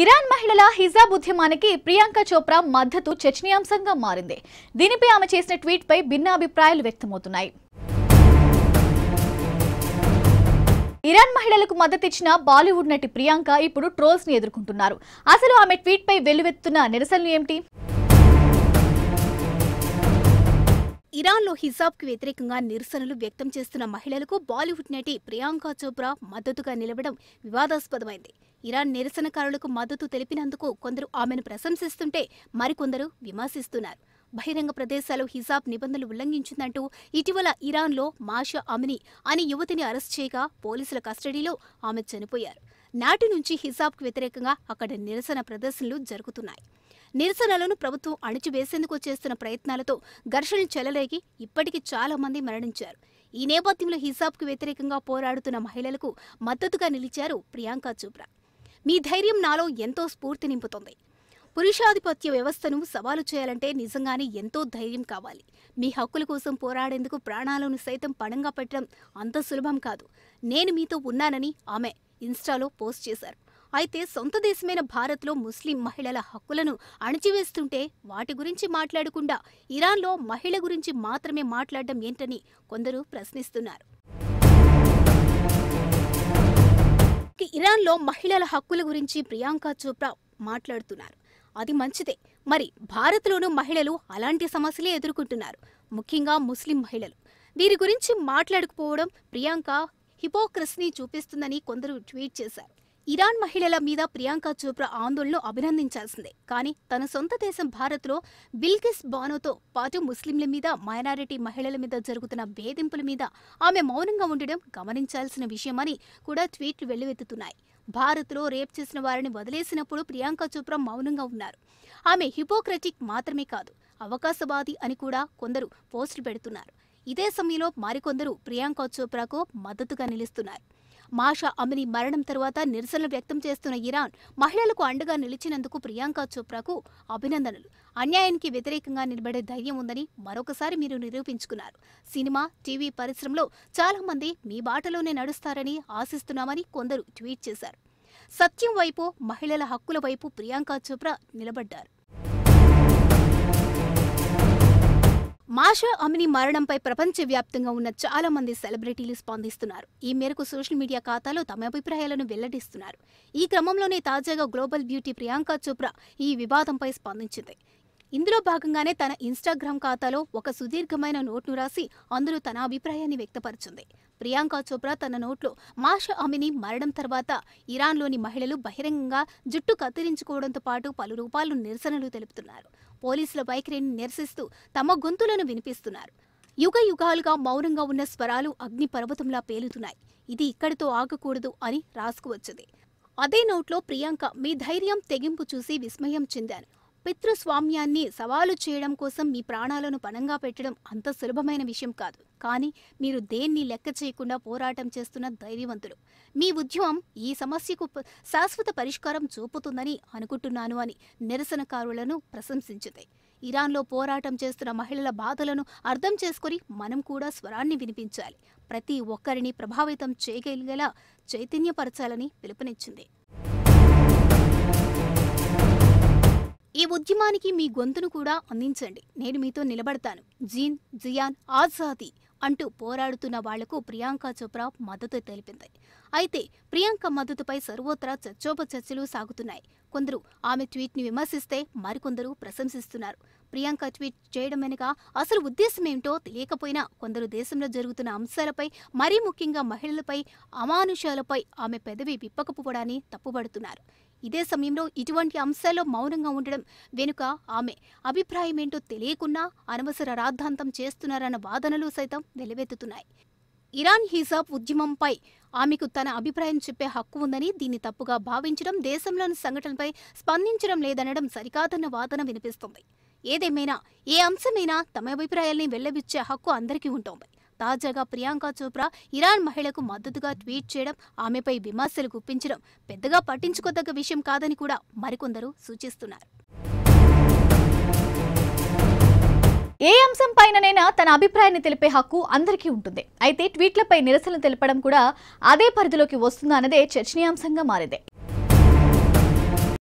Iran మహిళల హిజాబ్ ఉద్యమానికి ప్రియాంక చోప్రా మద్దతు చర్చనీయాంశంగా మారింది దీనిపై ఆమె చేసిన ట్వీట్ పై భిన్నాభిప్రాయాలు వ్యక్తమవుతున్నాయి ఇరాన్ మహిళలకు మద్దతిచ్చిన బాలీవుడ్ నటి ప్రియాంక ఇప్పుడు ట్రోల్స్ ని ఎదుర్కొంటున్నారు అసలు ఆమె ట్వీట్ పై వెల్లువెత్తున్న నిరసనలు ఏమిటి ఇరాన్లో హిజాబ్కు వ్యతిరేకంగా నిరసనలు వ్యక్తం చేస్తున్న మహిళలకు బాలీవుడ్ నటి ప్రియాంక చోప్రా మద్దతుగా నిలవడం వివాదాస్పదమైంది ఇరాన్ నిరసనకారులకు మద్దతు తెలిపినందుకు కొందరు ఆమెను ప్రశంసిస్తుంటే మరికొందరు విమర్శిస్తున్నారు బహిరంగ ప్రదేశాలు హిజాబ్ నిబంధనలు ఉల్లంఘించిందంటూ ఇటీవల ఇరాన్లో మాషా అమిని అనే యువతిని అరెస్ట్ చేయగా పోలీసుల కస్టడీలో ఆమె చనిపోయారు నాటి నుంచి హిజాబ్కు వ్యతిరేకంగా అక్కడ నిరసన ప్రదర్శనలు జరుగుతున్నాయి నిరసనలను ప్రభుత్వం అణిచివేసేందుకు చేస్తున్న ప్రయత్నాలతో ఘర్షణలు చెలరేగి ఇప్పటికీ చాలా మంది మరణించారు ఈ నేపథ్యంలో హిజాబ్కు వ్యతిరేకంగా పోరాడుతున్న మహిళలకు మద్దతుగా నిలిచారు ప్రియాంక చోప్రా మీ ధైర్యం నాలో ఎంతో స్ఫూర్తి నింపుతోంది పురుషాధిపత్య వ్యవస్థను సవాలు చేయాలంటే నిజంగానే ఎంతో ధైర్యం కావాలి మీ హక్కుల కోసం పోరాడేందుకు ప్రాణాలను సైతం పణంగా పెట్టడం అంత సులభం కాదు నేను మీతో ఉన్నానని ఆమె ఇన్స్టాలో పోస్ట్ చేశారు అయితే సొంత దేశమైన భారత్లో ముస్లిం మహిళల హక్కులను అణచివేస్తుంటే వాటి గురించి మాట్లాడకుండా ఇరాన్లో మహిళ గురించి మాత్రమే మాట్లాడడం ఏంటని కొందరు ప్రశ్నిస్తున్నారు ఇరాన్లో మహిళల హక్కుల గురించి ప్రియాంక చోప్రా మాట్లాడుతున్నారు అది మంచిదే మరి భారత్లోనూ మహిళలు అలాంటి సమస్యలే ఎదుర్కొంటున్నారు ముఖ్యంగా ముస్లిం మహిళలు వీరి గురించి మాట్లాడకపోవడం ప్రియాంక హిపోక్రసీని చూపిస్తుందని కొందరు ట్వీట్ చేశారు ఇరాన్ మహిళల మీద ప్రియాంక చోప్రా ఆందోళన అభినందించాల్సిందే కానీ తన సొంత దేశం భారత్లో బిల్కిస్ బానోతో పాటు ముస్లింల మీద మైనారిటీ మహిళల మీద జరుగుతున్న వేధింపుల మీద ఆమె మౌనంగా ఉండడం గమనించాల్సిన విషయమని కూడా ట్వీట్లు వెల్లువెత్తుతున్నాయి భారత్లో రేప్ చేసిన వారిని వదిలేసినప్పుడు ప్రియాంక చోప్రా మౌనంగా ఉన్నారు ఆమె హిపోక్రటిక్ మాత్రమే కాదు అవకాశవాది అని కూడా కొందరు పోస్టులు పెడుతున్నారు ఇదే సమయంలో మరికొందరు ప్రియాంక చోప్రాకు మద్దతుగా నిలుస్తున్నారు మాషా అమిని మరణం తర్వాత నిరసన వ్యక్తం చేస్తున్న ఇరాన్ మహిళలకు అండగా నిలిచినందుకు ప్రియాంక చోప్రాకు అభినందనలు అన్యాయానికి వ్యతిరేకంగా నిలబడే ధైర్యం ఉందని మరొకసారి మీరు నిరూపించుకున్నారు సినిమా టీవీ పరిశ్రమలో చాలా మంది మీ బాటలోనే నడుస్తారని ఆశిస్తున్నామని కొందరు ట్వీట్ చేశారు సత్యం వైపు మహిళల హక్కుల వైపు ప్రియాంక చోప్రా నిలబడ్డారు మాషా అమిని మరణంపై ప్రపంచవ్యాప్తంగా ఉన్న చాలా మంది సెలబ్రిటీలు స్పందిస్తున్నారు ఈ మేరకు సోషల్ మీడియా ఖాతాలో తమ అభిప్రాయాలను వెల్లడిస్తున్నారు ఈ క్రమంలోనే తాజాగా గ్లోబల్ బ్యూటీ ప్రియాంక చోప్రా ఈ వివాదంపై స్పందించింది ఇందులో భాగంగానే తన ఇన్స్టాగ్రామ్ ఖాతాలో ఒక సుదీర్ఘమైన నోట్ను రాసి అందులో తన అభిప్రాయాన్ని వ్యక్తపరిచింది ప్రియాంక చోప్రా తన నోట్లో మాషా అమిని మరణం తర్వాత ఇరాన్లోని మహిళలు బహిరంగంగా జుట్టు కత్తిరించుకోవడంతో పాటు పలు రూపాలు నిరసనలు తెలుపుతున్నారు పోలీసుల వైఖరిని నిరసిస్తూ తమ గొంతులను వినిపిస్తున్నారు యుగ యుగాలుగా మౌనంగా ఉన్న స్వరాలు అగ్ని పర్వతంలా పేలుతున్నాయి ఇది ఇక్కడితో ఆగకూడదు అని రాసుకువచ్చింది అదే నోట్లో ప్రియాంక మీ ధైర్యం తెగింపు చూసి విస్మయం చెందాను పితృస్వామ్యాన్ని సవాలు చేయడం కోసం మీ ప్రాణాలను పణంగా పెట్టడం అంత సులభమైన విషయం కాదు కానీ మీరు దేన్ని లెక్క చేయకుండా పోరాటం చేస్తున్న ధైర్యవంతులు మీ ఉద్యమం ఈ సమస్యకు శాశ్వత పరిష్కారం చూపుతుందని అనుకుంటున్నాను అని నిరసనకారులను ప్రశంసించింది ఇరాన్లో పోరాటం చేస్తున్న మహిళల బాధలను అర్థం చేసుకుని మనం కూడా స్వరాన్ని వినిపించాలి ప్రతి ఒక్కరిని ప్రభావితం చేయగలిగేలా చైతన్యపరచాలని పిలుపునిచ్చింది ఈ ఉద్యమానికి మీ గొంతును కూడా అందించండి నేను మీతో నిలబడతాను జీన్ జియాన్ ఆజాదీ అంటూ పోరాడుతున్న వాళ్లకు ప్రియాంక చోప్రా మద్దతు తెలిపింది అయితే ప్రియాంక మద్దతుపై సర్వోత్రా చర్చోపచర్చలు సాగుతున్నాయి కొందరు ఆమె ట్వీట్ని విమర్శిస్తే మరికొందరు ప్రశంసిస్తున్నారు ప్రియాంక ట్వీట్ చేయడం వెనుక అసలు ఉద్దేశం ఏమిటో తెలియకపోయినా కొందరు దేశంలో జరుగుతున్న అంశాలపై మరీ ముఖ్యంగా మహిళలపై అమానుషాలపై ఆమె పెదవి విప్పకపోవడాన్ని తప్పుబడుతున్నారు ఇదే సమయంలో ఇటువంటి అంశాల్లో మౌనంగా ఉండడం వెనుక ఆమె అభిప్రాయం ఏంటో తెలియకున్నా అనవసర రాద్ధాంతం చేస్తున్నారన్న వాదనలు సైతం వెలువెత్తుతున్నాయి ఇరాన్ హిజాబ్ ఉద్యమంపై ఆమెకు తన అభిప్రాయం చెప్పే హక్కు ఉందని దీన్ని తప్పుగా భావించడం దేశంలోని సంఘటనపై స్పందించడం లేదనడం సరికాదన్న వాదన వినిపిస్తుంది ఏదేమైనా ఏ అంశమైనా తమ అభిప్రాయాల్ని వెల్లవిచ్చే హక్కు అందరికీ ఉంటుంది తాజాగా ప్రియాంక చోప్రా ఇరాన్ మహిళకు మద్దతుగా ట్వీట్ చేయడం ఆమెపై విమర్శలు గుప్పించడం పెద్దగా పట్టించుకోదగ్గ విషయం కాదని కూడా మరికొందరు సూచిస్తున్నారు ఏ అంశం పైననైనా తన అభిప్రాయాన్ని తెలిపే హక్కు అందరికీ ఉంటుంది అయితే ట్వీట్లపై నిరసన తెలపడం కూడా అదే పరిధిలోకి వస్తుందా అన్నదే చర్చనీయాంశంగా మారింది